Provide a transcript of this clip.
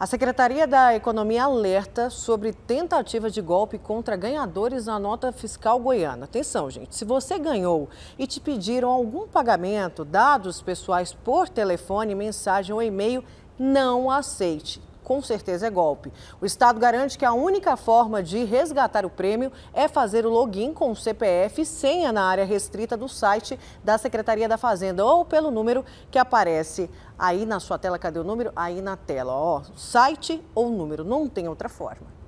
A Secretaria da Economia alerta sobre tentativa de golpe contra ganhadores na nota fiscal goiana. Atenção, gente, se você ganhou e te pediram algum pagamento, dados pessoais por telefone, mensagem ou e-mail, não aceite com certeza é golpe. O Estado garante que a única forma de resgatar o prêmio é fazer o login com o CPF e senha na área restrita do site da Secretaria da Fazenda ou pelo número que aparece aí na sua tela. Cadê o número? Aí na tela, ó. Site ou número, não tem outra forma.